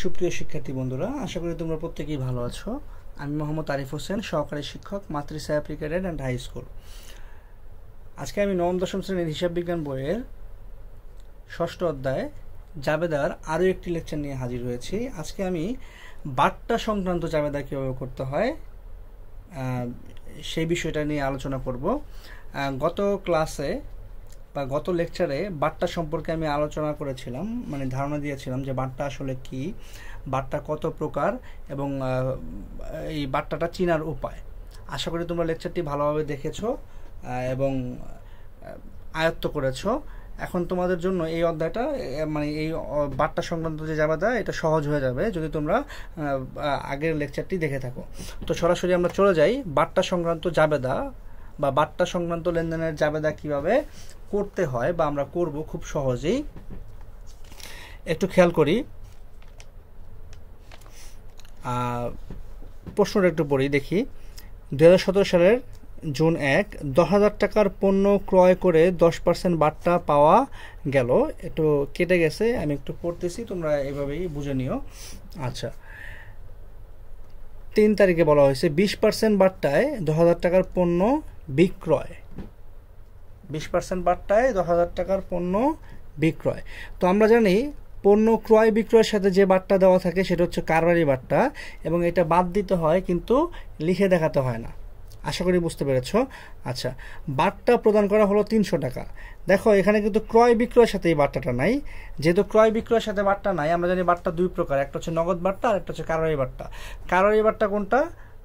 সুপ্রিয় শিক্ষার্থী বন্ধুরা আশা করি তোমরা প্রত্যেকেই ভালো আছো আমি মোহাম্মদ আরিফ হোসেন সহকারী শিক্ষক মাতৃসায় প্রি অ্যান্ড হাই স্কুল আজকে আমি নবম দশম শ্রেণীর হিসাব বিজ্ঞান বইয়ের ষষ্ঠ অধ্যায় জাবেদার আরও একটি লেকচার নিয়ে হাজির হয়েছি আজকে আমি বার্তা সংক্রান্ত জাবেদা কীভাবে করতে হয় সেই বিষয়টা নিয়ে আলোচনা করব গত ক্লাসে বা গত লেকচারে বাট্টা সম্পর্কে আমি আলোচনা করেছিলাম মানে ধারণা দিয়েছিলাম যে বাট্টা আসলে কি বাট্টা কত প্রকার এবং এই বাট্টাটা চিনার উপায় আশা করি তোমরা লেকচারটি ভালোভাবে দেখেছ এবং আয়ত্ত করেছো এখন তোমাদের জন্য এই অধ্যায়টা মানে এই বার্তা সংক্রান্ত যে জামাটা এটা সহজ হয়ে যাবে যদি তোমরা আগের লেকচারটি দেখে থাকো তো সরাসরি আমরা চলে যাই বার্তা সংক্রান্ত জাবেদা বা বার্তা সংক্রান্ত লেনদেনের জাবেদা কিভাবে করতে হয় বা আমরা করব খুব সহজেই একটু খেয়াল করি প্রশ্নটা একটু পড়ি দেখি দু সালের জুন এক দশ হাজার টাকার পণ্য ক্রয় করে দশ পার্সেন্ট বার্তা পাওয়া গেল একটু কেটে গেছে আমি একটু পড়তেছি তোমরা এভাবেই বুঝে নিও আচ্ছা তিন তারিখে বলা হয়েছে বিশ পার্সেন্ট বার্তায় দশ হাজার টাকার পণ্য বিক্রয় বিশ পার্সেন্ট বার্তায় দশ হাজার টাকার পণ্য বিক্রয় তো আমরা জানি পণ্য ক্রয় বিক্রয়ের সাথে যে বার্তা দেওয়া থাকে সেটা হচ্ছে কারবারি বার্তা এবং এটা বাদ দিতে হয় কিন্তু লিখে দেখাতে হয় না আশা করি বুঝতে পেরেছ আচ্ছা বার্তা প্রদান করা হলো তিনশো টাকা দেখো এখানে কিন্তু ক্রয় বিক্রয়ের সাথে এই বার্তাটা নাই যেহেতু ক্রয় বিক্রয়ের সাথে বার্তা নাই আমরা জানি বার্তা দুই প্রকার একটা হচ্ছে নগদ বার্তা আর একটা হচ্ছে কারোয়ারি বার্তা কারোয়ারি বার্তা কোনটা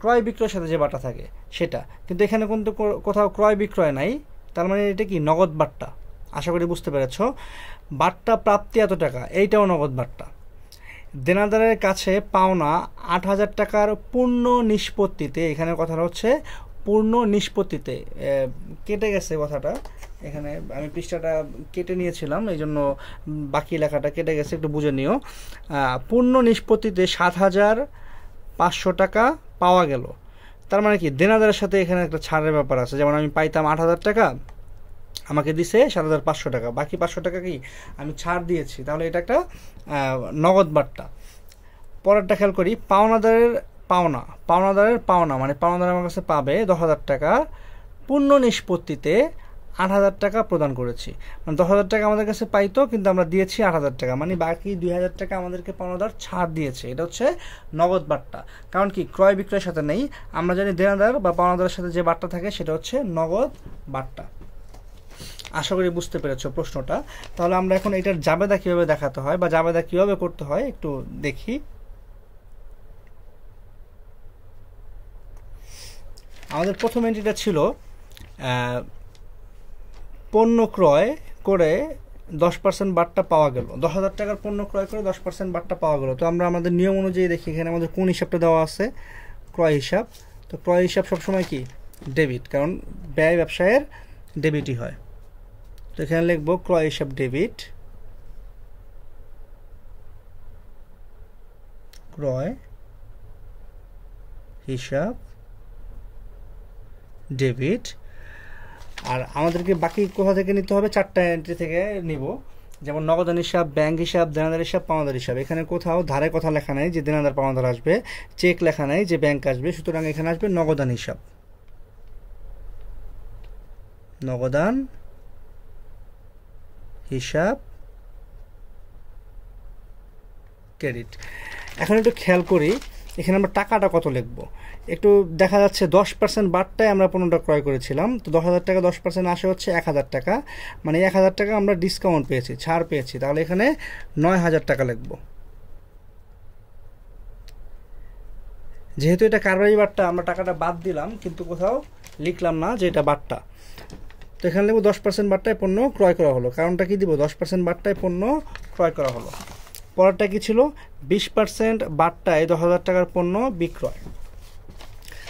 ক্রয় বিক্রয়ের সাথে যে বাটা থাকে সেটা কিন্তু এখানে কিন্তু কোথাও ক্রয় বিক্রয় নাই তার মানে এটা কি নগদ বাট্টা আশা করি বুঝতে পেরেছ বাট্টা প্রাপ্তি এত টাকা এইটাও নগদ বাট্টা দেনাদারের কাছে পাওনা আট হাজার টাকার পূর্ণ নিষ্পত্তিতে এখানে কথাটা হচ্ছে পূর্ণ নিষ্পত্তিতে কেটে গেছে কথাটা এখানে আমি পৃষ্ঠাটা কেটে নিয়েছিলাম এই জন্য বাকি লেখাটা কেটে গেছে একটু বুঝে নিও পূর্ণ নিষ্পত্তিতে সাত হাজার পাঁচশো টাকা পাওয়া গেল তার মানে কি দেনাদারের সাথে এখানে একটা ছাড়ের ব্যাপার আছে যেমন আমি পাইতাম আট হাজার টাকা আমাকে দিছে সাত হাজার পাঁচশো টাকা বাকি পাঁচশো টাকা কি আমি ছাড় দিয়েছি তাহলে এটা একটা নগদ বার্তা পরেরটা খেয়াল করি পাওনাদারের পাওনা পাওনাদারের পাওনা মানে পাওনাদার আমার কাছে পাবে দশ হাজার টাকা পূর্ণ নিষ্পত্তিতে আট হাজার টাকা প্রদান করেছি মানে দশ হাজার টাকা আমাদের কাছে পাইতো কিন্তু আমরা দিয়েছি আট হাজার টাকা মানে বাকি দুই হাজার টাকা আমাদেরকে পাওনাদার ছাড় দিয়েছে এটা হচ্ছে নগদ বার্তা কারণ কি ক্রয় বিক্রয়ের সাথে নেই আমরা জানি দেনাদার বা পাওনাদারের সাথে যে বার্তা থাকে সেটা হচ্ছে নগদ বার্তা আশা করি বুঝতে পেরেছো প্রশ্নটা তাহলে আমরা এখন এটার জাবেদা কীভাবে দেখাতে হয় বা জাবেদা কীভাবে করতে হয় একটু দেখি আমাদের প্রথম এন্ট্রিটা ছিল পণ্য ক্রয় করে দশ পার্সেন্ট বাটটা পাওয়া গেল দশ হাজার টাকার পণ্য ক্রয় করে দশ পার্সেন্ট বাটটা পাওয়া গেল তো আমরা আমাদের নিয়ম অনুযায়ী দেখি এখানে আমাদের কোন হিসাবটা দেওয়া আছে ক্রয় হিসাব তো ক্রয় হিসাব সবসময় কি ডেবিট কারণ ব্যয় ব্যবসায়ের ডেবিটই হয় তো এখানে লিখবো ক্রয় হিসাব ডেবিট ক্রয় হিসাব ডেবিট আর আমাদেরকে বাকি কোথা থেকে নিতে হবে চারটা এন্ট্রি থেকে নিব যেমন নগদান হিসাব ব্যাংক হিসাব দেনাদার হিসাব পাওনাদার হিসাব এখানে কোথাও ধারে কথা লেখা নেই যে দেনাদার পাওনাদার আসবে চেক লেখা নেই যে ব্যাংক আসবে সুতরাং এখানে আসবে নগদান হিসাব নগদান হিসাব ক্রেডিট এখন একটু খেয়াল করি এখানে আমরা টাকাটা কত লিখবো একটু দেখা যাচ্ছে দশ পার্সেন্ট বারটায় আমরা পণ্যটা ক্রয় করেছিলাম তো দশ হাজার টাকা দশ পার্সেন্ট আসে হচ্ছে এক হাজার টাকা মানে এক হাজার টাকা আমরা ডিসকাউন্ট পেয়েছি ছাড় পেয়েছি তাহলে এখানে নয় হাজার টাকা লিখবো যেহেতু এটা কারবারি বারটা আমরা টাকাটা বাদ দিলাম কিন্তু কোথাও লিখলাম না যে এটা বারটা তো এখানে লিখবো দশ পার্সেন্ট বারটায় পণ্য ক্রয় করা হলো কারণটা কি দিব দশ পার্সেন্ট বারটায় পণ্য ক্রয় করা হলো পরেরটা কি ছিল বিশ পার্সেন্ট বার্তায় দশ হাজার টাকার পণ্য বিক্রয়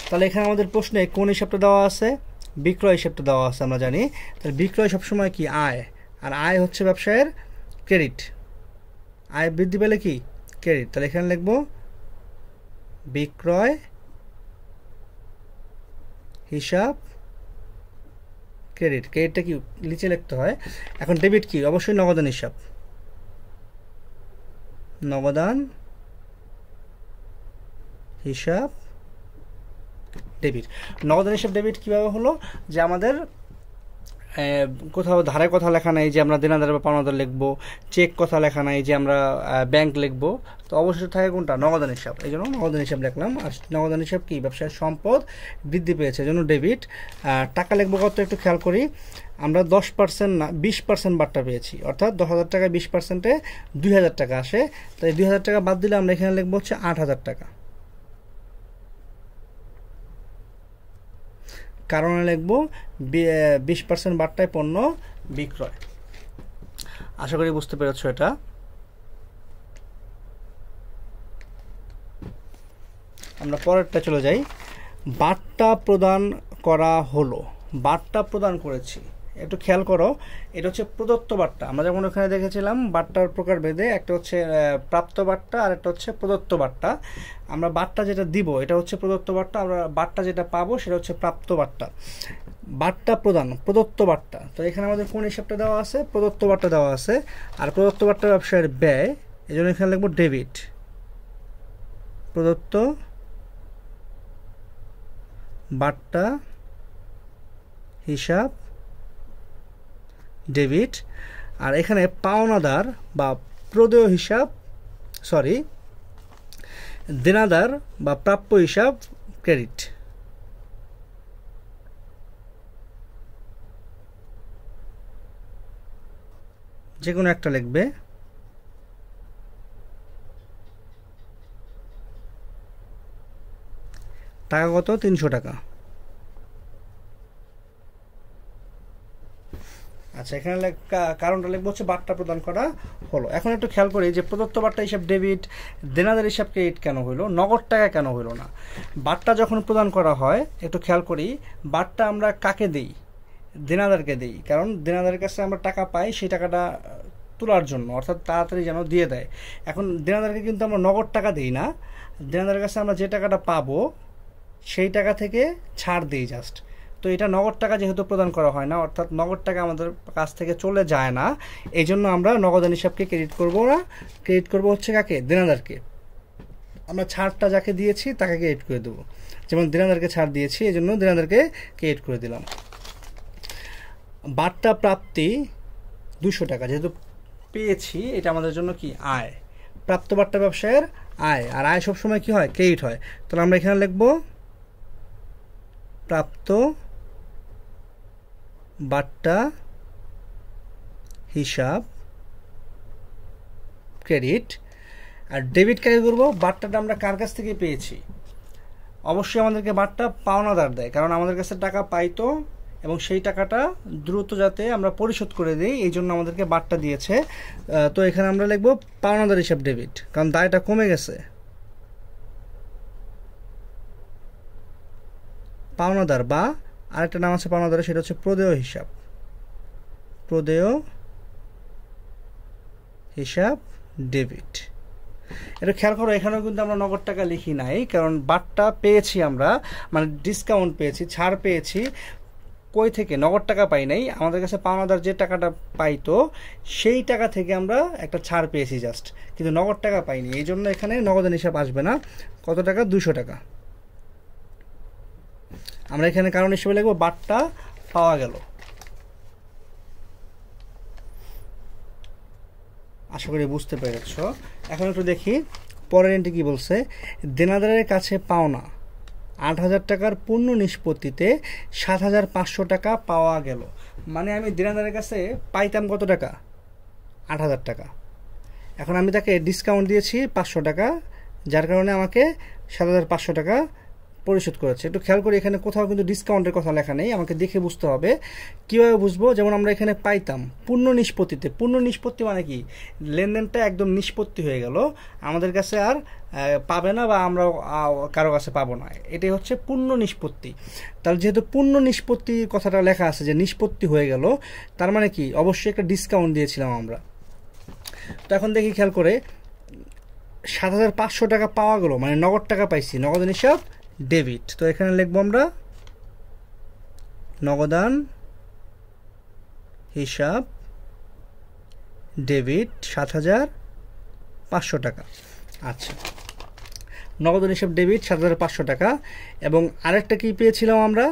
তাহলে এখানে আমাদের প্রশ্নে কোন হিসাবটা দেওয়া আছে বিক্রয় হিসাবটা দেওয়া আছে আমরা জানি তাহলে বিক্রয় সবসময় কি আয় আর আয় হচ্ছে ব্যবসায়ের ক্রেডিট আয় বৃদ্ধি পেলে কি ক্রেডিট তাহলে এখানে লিখব বিক্রয় হিসাব ক্রেডিট ক্রেডিটটা কি নিচে লিখতে হয় এখন ডেবিট কি অবশ্যই নগদান হিসাব নগদান হিসাব ডেবিট নগদান হিসাব ডেবিট কিভাবে হলো যে আমাদের কোথাও ধারে কথা লেখা নাই যে আমরা দেনাদার বা পাওনাদার লিখব চেক কথা লেখা নাই যে আমরা ব্যাংক লিখব তো অবশ্যই থাকে কোনটা নগদান হিসাব এই জন্য নগদান হিসাব লিখলাম আর নগদান হিসাব কি ব্যবসায় সম্পদ বৃদ্ধি পেয়েছে জন্য ডেবিট টাকা লিখবো কত একটু খেয়াল করি আমরা দশ পার্সেন্ট না বিশ পার্সেন্ট বার্তা পেয়েছি অর্থাৎ দশ হাজার টাকা বিশ পার্সেন্টে দুই হাজার টাকা আসে তাই দুই হাজার টাকা বাদ দিলে আমরা এখানে লিখবো হচ্ছে আট হাজার টাকা কারণে লিখব বিশ পার্সেন্ট বার্তায় পণ্য বিক্রয় আশা করি বুঝতে পেরেছ এটা আমরা পরেরটা চলে যাই বার্তা প্রদান করা হলো বার্তা প্রদান করেছি একটু খেয়াল করো এটা হচ্ছে প্রদত্ত বার্তা আমরা যেমন ওখানে দেখেছিলাম বার্তার প্রকার ভেদে একটা হচ্ছে প্রাপ্ত বার্তা আর একটা হচ্ছে প্রদত্ত বার্তা আমরা বার্তা যেটা দিব এটা হচ্ছে প্রদত্ত বার্তা আমরা বার্তা যেটা পাবো সেটা হচ্ছে প্রাপ্ত বার্তা বার্তা প্রদান প্রদত্ত বার্তা তো এখানে আমাদের কোন হিসাবটা দেওয়া আছে প্রদত্ত বার্তা দেওয়া আছে আর প্রদত্ত বার্তা ব্যবসায়ের ব্যয় এই জন্য এখানে লিখবো ডেবিট প্রদত্ত বার্তা হিসাব ডেবিট আর এখানে পাওনাদার বা প্রদেয় হিসাব সরি দেনাদার বা প্রাপ্য হিসাব ক্রেডিট যে কোনো একটা লিখবে টাকা কত তিনশো টাকা আচ্ছা এখানে কারণটা লিখবো হচ্ছে বার্তা প্রদান করা হলো এখন একটু খেয়াল করি যে প্রদত্ত বার্তা হিসাব ডেবিট দেনাদের হিসাব ক্রেডিট কেন হইলো নগদ টাকা কেন হইলো না বার্তা যখন প্রদান করা হয় একটু খেয়াল করি বার্তা আমরা কাকে দিই দেনাদারকে দিই কারণ দেনাদারের কাছে আমরা টাকা পাই সেই টাকাটা তোলার জন্য অর্থাৎ তাড়াতাড়ি যেন দিয়ে দেয় এখন দেনাদারকে কিন্তু আমরা নগদ টাকা দিই না দেনাদারের কাছে আমরা যে টাকাটা পাবো সেই টাকা থেকে ছাড় দিই জাস্ট তো এটা নগদ টাকা যেহেতু প্রদান করা হয় না অর্থাৎ নগদ টাকা আমাদের কাছ থেকে চলে যায় না এই জন্য আমরা নগদ হিসাবকে ক্রেডিট করবো না ক্রেডিট করবো হচ্ছে কাকে দেনাদারকে আমরা ছাড়টা যাকে দিয়েছি তাকে ক্রেডিট করে দেবো যেমন দিনাদারকে ছাড় দিয়েছি এই জন্য দিনাদারকে ক্রেডিট করে দিলাম বার্তা প্রাপ্তি দুশো টাকা যেহেতু পেয়েছি এটা আমাদের জন্য কি আয় প্রাপ্ত বার্তা ব্যবসায়ের আয় আর আয় সবসময় কি হয় ক্রেডিট হয় তাহলে আমরা এখানে লিখবো প্রাপ্ত বাট্টা হিসাব ক্রেডিট আর ডেবিট কার্ড করবো বাট্টাটা আমরা কার কাছ থেকে পেয়েছি অবশ্যই আমাদেরকে বাট্টা পাওনাদার দেয় কারণ আমাদের কাছে টাকা পাইতো এবং সেই টাকাটা দ্রুত যাতে আমরা পরিশোধ করে দিই এই জন্য আমাদেরকে বাট্টা দিয়েছে তো এখানে আমরা লিখবো পাওনাদার হিসাব ডেবিট কারণ দায়টা কমে গেছে পাওনাদার বা আরেকটা নাম আছে পাওনাদার সেটা হচ্ছে প্রদেয় হিসাব প্রদেয় হিসাব ডেবিট এটা খেয়াল করো এখানেও কিন্তু আমরা নগদ টাকা লিখি নাই কারণ বাটটা পেয়েছি আমরা মানে ডিসকাউন্ট পেয়েছি ছাড় পেয়েছি কই থেকে নগদ টাকা পাই নাই আমাদের কাছে পাওনাদার যে টাকাটা পাইতো সেই টাকা থেকে আমরা একটা ছাড় পেয়েছি জাস্ট কিন্তু নগদ টাকা পাইনি এই জন্য এখানে নগদের হিসাব আসবে না কত টাকা দুশো টাকা আমরা এখানে কারণ হিসেবে লিখবো বাটটা পাওয়া গেল আশা করি বুঝতে পেরেছ এখন একটু দেখি পরের এন্টি কী বলছে দেনাদারের কাছে পাওনা আট হাজার টাকার পূর্ণ নিষ্পত্তিতে সাত হাজার পাঁচশো টাকা পাওয়া গেল মানে আমি দেনাদারের কাছে পাইতাম কত টাকা আট হাজার টাকা এখন আমি তাকে ডিসকাউন্ট দিয়েছি পাঁচশো টাকা যার কারণে আমাকে সাত হাজার পাঁচশো টাকা পরিশোধ করেছে একটু খেয়াল করি এখানে কোথাও কিন্তু ডিসকাউন্টের কথা লেখা নেই আমাকে দেখে বুঝতে হবে কীভাবে বুঝবো যেমন আমরা এখানে পাইতাম পূর্ণ নিষ্পত্তিতে পূর্ণ নিষ্পত্তি মানে কি লেনদেনটা একদম নিষ্পত্তি হয়ে গেল আমাদের কাছে আর পাবে না বা আমরা কারো কাছে পাবো না এটাই হচ্ছে পূর্ণ নিষ্পত্তি তাহলে যেহেতু পূর্ণ নিষ্পত্তি কথাটা লেখা আছে যে নিষ্পত্তি হয়ে গেল তার মানে কি অবশ্যই একটা ডিসকাউন্ট দিয়েছিলাম আমরা তো এখন দেখি খেয়াল করে সাত হাজার পাঁচশো টাকা পাওয়া গেলো মানে নগদ টাকা পাইছি নগদ নিষেধ ডেবিট তো এখানে লিখবো আমরা নগদান হিসাব ডেবিট সাত হাজার পাঁচশো টাকা আচ্ছা নগদান হিসাব ডেবিট সাত হাজার পাঁচশো টাকা এবং আরেকটা কি পেয়েছিলাম আমরা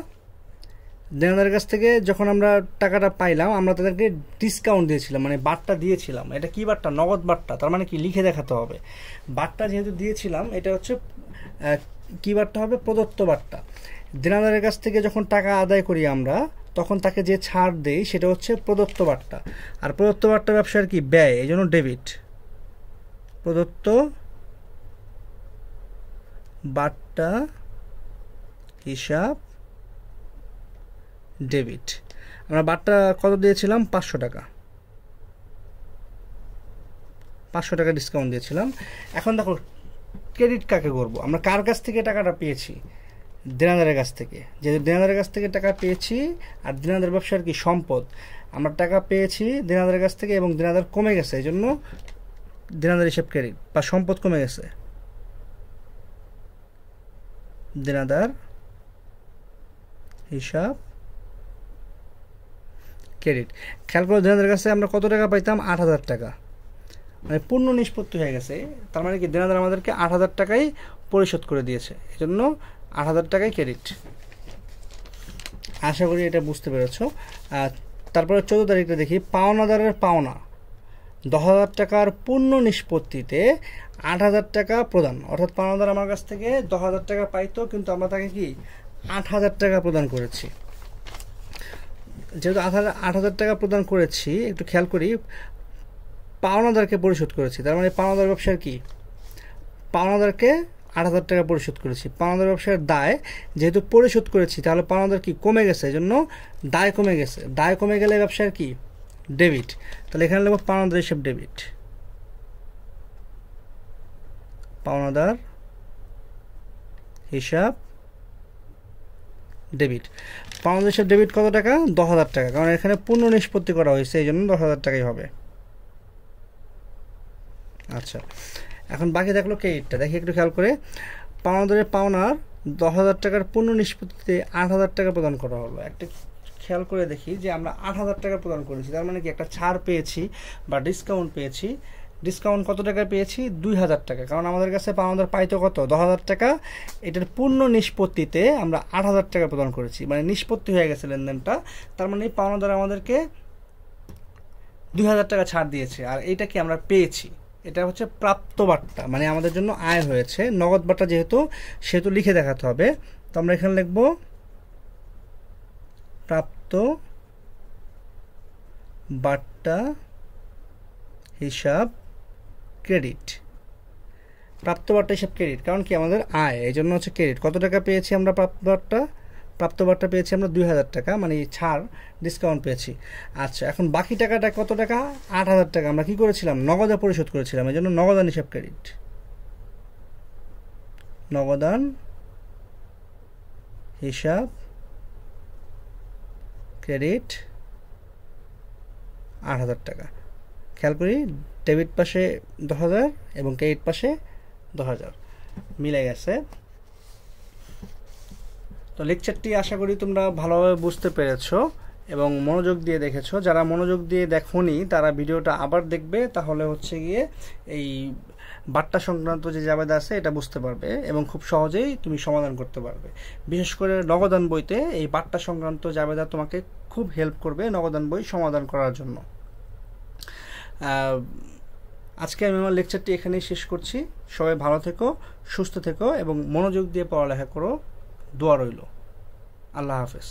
দেনাদারের কাছ থেকে যখন আমরা টাকাটা পাইলাম আমরা তাদেরকে ডিসকাউন্ট দিয়েছিলাম মানে বাটটা দিয়েছিলাম এটা কি বাটটা নগদ বাটটা তার মানে কি লিখে দেখাতে হবে বাটটা যেহেতু দিয়েছিলাম এটা হচ্ছে কী বার্তা হবে প্রদত্ত বার্তা দেনাদারের কাছ থেকে যখন টাকা আদায় করি আমরা তখন তাকে যে ছাড় দেই সেটা হচ্ছে প্রদত্ত বার্তা আর প্রদত্ত বার্তা ব্যবসার কি ব্যয় এই জন্য ডেবিট প্রদত্ত বার্তা হিসাব ডেবিট আমরা বার্তা কত দিয়েছিলাম পাঁচশো টাকা পাঁচশো টাকা ডিসকাউন্ট দিয়েছিলাম এখন দেখো ক্রেডিট কাকে করব আমরা কার কাছ থেকে টাকাটা পেয়েছি দিনাদারের কাছ থেকে যে দিনাদারের কাছ থেকে টাকা পেয়েছি আর দিনাদার ব্যবসার কি সম্পদ আমরা টাকা পেয়েছি দিনাদারের কাছ থেকে এবং দিনাদার কমে গেছে এই জন্য দিনাদার হিসেব ক্রেডিট বা সম্পদ কমে গেছে দিনাদার হিসাব ক্রেডিট খেয়াল করো দিনাদারের কাছে আমরা কত টাকা পাইতাম আট হাজার টাকা মানে পূর্ণ নিষ্পত্তি হয়ে গেছে তার মানে কি দেনাদার আমাদেরকে আট হাজার টাকাই পরিশোধ করে দিয়েছে এজন্য আট হাজার টাকাই ক্রেডিট আশা করি এটা বুঝতে পেরেছ তারপরে চোদ্দো তারিখটা দেখি পাওনাদারের পাওনা দশ হাজার টাকার পূর্ণ নিষ্পত্তিতে আট হাজার টাকা প্রদান অর্থাৎ পাওনাদার আমার কাছ থেকে দশ হাজার টাকা পাইতো কিন্তু আমরা তাকে কি আট হাজার টাকা প্রদান করেছি যেহেতু আট হাজার টাকা প্রদান করেছি একটু খেয়াল করি পাওনাদারকে পরিশোধ করেছি তার মানে পাওনাদার ব্যবসার কি পাওনাদারকে আট হাজার টাকা পরিশোধ করেছি পাওনাদার ব্যবসার দায় যেহেতু পরিশোধ করেছি তাহলে পাওনাদার কি কমে গেছে এই জন্য দায় কমে গেছে দায় কমে গেলে ব্যবসার কি ডেবিট তাহলে এখানে লিখব পাওনাদার হিসেব ডেবিট পাওনাদার হিসাব ডেবিট পাওনাদার হিসাব ডেবিট কত টাকা দশ হাজার টাকা কারণ এখানে পূর্ণ নিষ্পত্তি করা হয়েছে এই জন্য দশ হাজার টাকাই হবে আচ্ছা এখন বাকি দেখলো ক্রেডিটটা দেখি একটু খেয়াল করে পাওনাদারের পাওনার দশ হাজার টাকার পণ্য নিষ্পত্তিতে আট হাজার টাকা প্রদান করা হলো একটা খেয়াল করে দেখি যে আমরা আট হাজার টাকা প্রদান করেছি তার মানে কি একটা ছাড় পেয়েছি বা ডিসকাউন্ট পেয়েছি ডিসকাউন্ট কত টাকা পেয়েছি দুই হাজার টাকা কারণ আমাদের কাছে পাওনাদার পাইতো কত দশ হাজার টাকা এটার পূর্ণ নিষ্পত্তিতে আমরা আট হাজার টাকা প্রদান করেছি মানে নিষ্পত্তি হয়ে গেছে লেনদেনটা তার মানে পাওনাদার আমাদেরকে দুই হাজার টাকা ছাড় দিয়েছে আর এইটা কি আমরা পেয়েছি এটা হচ্ছে প্রাপ্ত বার্তা মানে আমাদের জন্য আয় হয়েছে নগদ বার্তা যেহেতু সেহেতু লিখে দেখাতে হবে তো আমরা এখানে লিখব প্রাপ্ত বার্তা হিসাব ক্রেডিট প্রাপ্ত বার্তা হিসাব ক্রেডিট কারণ কি আমাদের আয় এই জন্য হচ্ছে ক্রেডিট কত টাকা পেয়েছি আমরা প্রাপ্ত বার্তা প্রাপ্তবারটা পেয়েছি আমরা দুই হাজার টাকা মানে ছাড় ডিসকাউন্ট পেয়েছি আচ্ছা এখন বাকি টাকাটা কত টাকা আট হাজার টাকা আমরা কী করেছিলাম নগদা পরিশোধ করেছিলাম এই জন্য নগদান হিসাব ক্রেডিট নগদান হিসাব ক্রেডিট আট হাজার টাকা খেয়াল করি ডেবিট পাশে দশ হাজার এবং ক্রেডিট পাশে দশ হাজার মিলে গেছে তো লেকচারটি আশা করি তোমরা ভালোভাবে বুঝতে পেরেছো এবং মনোযোগ দিয়ে দেখেছো যারা মনোযোগ দিয়ে দেখোনি তারা ভিডিওটা আবার দেখবে তাহলে হচ্ছে গিয়ে এই বার্তা সংক্রান্ত যে জাবেদ আছে এটা বুঝতে পারবে এবং খুব সহজেই তুমি সমাধান করতে পারবে বিশেষ করে নগদান বইতে এই বার্তা সংক্রান্ত জাবেদা তোমাকে খুব হেল্প করবে নগদান বই সমাধান করার জন্য আজকে আমি আমার লেকচারটি এখানেই শেষ করছি সবাই ভালো থেকো সুস্থ থেকো এবং মনোযোগ দিয়ে পড়ালেখা করো দোয়া রইল আল্লাহ হাফেজ